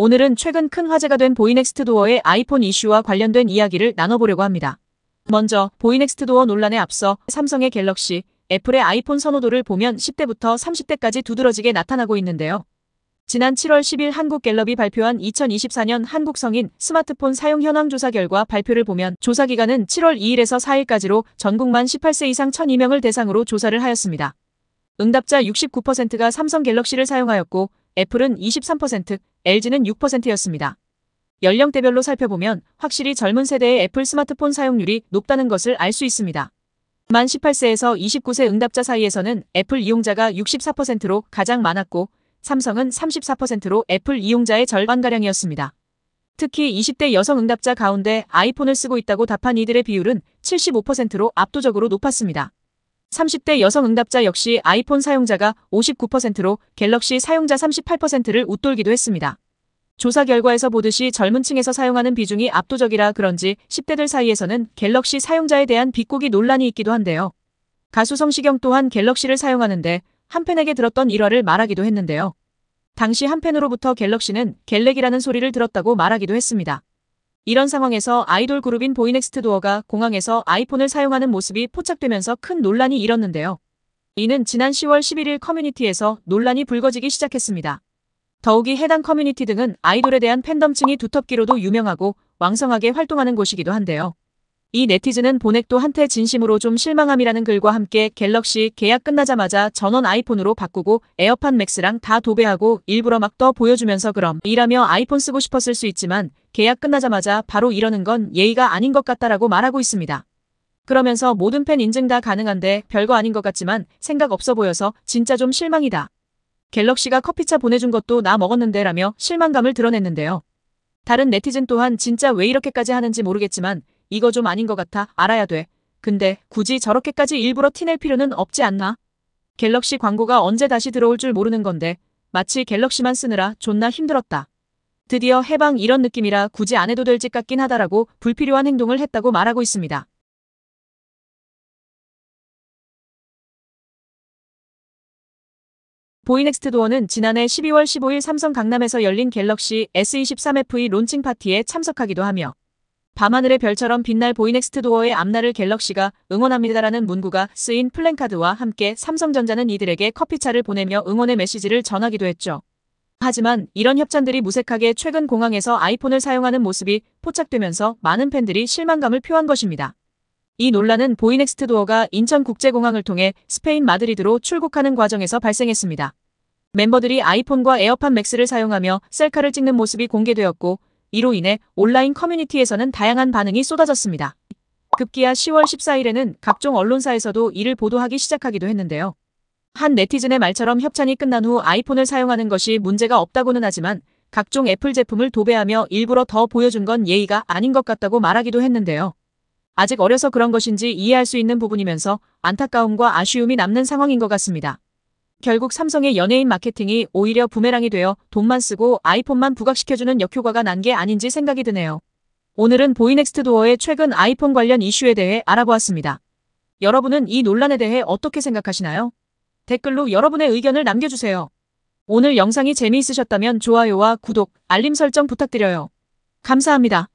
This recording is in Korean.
오늘은 최근 큰 화제가 된 보이넥스트 도어의 아이폰 이슈와 관련된 이야기를 나눠보려고 합니다. 먼저 보이넥스트 도어 논란에 앞서 삼성의 갤럭시, 애플의 아이폰 선호도를 보면 10대부터 30대까지 두드러지게 나타나고 있는데요. 지난 7월 10일 한국갤럽이 발표한 2024년 한국성인 스마트폰 사용 현황 조사 결과 발표를 보면 조사 기간은 7월 2일에서 4일까지로 전국만 18세 이상 1,002명을 대상으로 조사를 하였습니다. 응답자 69%가 삼성 갤럭시를 사용하였고 애플은 23%, LG는 6%였습니다. 연령대별로 살펴보면 확실히 젊은 세대의 애플 스마트폰 사용률이 높다는 것을 알 수 있습니다. 만 18세에서 29세 응답자 사이에서는 애플 이용자가 64%로 가장 많았고 삼성은 34%로 애플 이용자의 절반가량이었습니다. 특히 20대 여성 응답자 가운데 아이폰을 쓰고 있다고 답한 이들의 비율은 75%로 압도적으로 높았습니다. 30대 여성 응답자 역시 아이폰 사용자가 59%로 갤럭시 사용자 38%를 웃돌기도 했습니다. 조사 결과에서 보듯이 젊은 층에서 사용하는 비중이 압도적이라 그런지 10대들 사이에서는 갤럭시 사용자에 대한 비꼬기 논란이 있기도 한데요. 가수 성시경 또한 갤럭시를 사용하는데 한 팬에게 들었던 일화를 말하기도 했는데요. 당시 한 팬으로부터 갤럭시는 갤렉이라는 소리를 들었다고 말하기도 했습니다. 이런 상황에서 아이돌 그룹인 보이넥스트 도어가 공항에서 아이폰을 사용하는 모습이 포착되면서 큰 논란이 일었는데요. 이는 지난 10월 11일 커뮤니티에서 논란이 불거지기 시작했습니다. 더욱이 해당 커뮤니티 등은 아이돌에 대한 팬덤층이 두텁기로도 유명하고 왕성하게 활동하는 곳이기도 한데요. 이 네티즌은 보넥도한테 진심으로 좀 실망함이라는 글과 함께 갤럭시 계약 끝나자마자 전원 아이폰으로 바꾸고 에어팟 맥스랑 다 도배하고 일부러 막 떠 보여주면서 그럼 이라며 아이폰 쓰고 싶었을 수 있지만 계약 끝나자마자 바로 이러는 건 예의가 아닌 것 같다라고 말하고 있습니다. 그러면서 모든 팬 인증 다 가능한데 별거 아닌 것 같지만 생각 없어 보여서 진짜 좀 실망이다. 갤럭시가 커피차 보내준 것도 나 먹었는데 라며 실망감을 드러냈는데요. 다른 네티즌 또한 진짜 왜 이렇게까지 하는지 모르겠지만 이거 좀 아닌 것 같아 알아야 돼. 근데 굳이 저렇게까지 일부러 티낼 필요는 없지 않나? 갤럭시 광고가 언제 다시 들어올 줄 모르는 건데 마치 갤럭시만 쓰느라 존나 힘들었다. 드디어 해방 이런 느낌이라 굳이 안 해도 될 짓 같긴 하다라고 불필요한 행동을 했다고 말하고 있습니다. 보이넥스트 도어는 지난해 12월 15일 삼성 강남에서 열린 갤럭시 S23FE 론칭 파티에 참석하기도 하며 밤하늘의 별처럼 빛날 보이넥스트 도어의 앞날을 갤럭시가 응원합니다라는 문구가 쓰인 플랜카드와 함께 삼성전자는 이들에게 커피차를 보내며 응원의 메시지를 전하기도 했죠. 하지만 이런 협찬들이 무색하게 최근 공항에서 아이폰을 사용하는 모습이 포착되면서 많은 팬들이 실망감을 표한 것입니다. 이 논란은 보이넥스트 도어가 인천국제공항을 통해 스페인 마드리드로 출국하는 과정에서 발생했습니다. 멤버들이 아이폰과 에어팟 맥스를 사용하며 셀카를 찍는 모습이 공개되었고 이로 인해 온라인 커뮤니티에서는 다양한 반응이 쏟아졌습니다. 급기야 10월 14일에는 각종 언론사에서도 이를 보도하기 시작하기도 했는데요. 한 네티즌의 말처럼 협찬이 끝난 후 아이폰을 사용하는 것이 문제가 없다고는 하지만 각종 애플 제품을 도배하며 일부러 더 보여준 건 예의가 아닌 것 같다고 말하기도 했는데요. 아직 어려서 그런 것인지 이해할 수 있는 부분이면서 안타까움과 아쉬움이 남는 상황인 것 같습니다. 결국 삼성의 연예인 마케팅이 오히려 부메랑이 되어 돈만 쓰고 아이폰만 부각시켜주는 역효과가 난 게 아닌지 생각이 드네요. 오늘은 보이넥스트 도어의 최근 아이폰 관련 이슈에 대해 알아보았습니다. 여러분은 이 논란에 대해 어떻게 생각하시나요? 댓글로 여러분의 의견을 남겨주세요. 오늘 영상이 재미있으셨다면 좋아요와 구독, 알림 설정 부탁드려요. 감사합니다.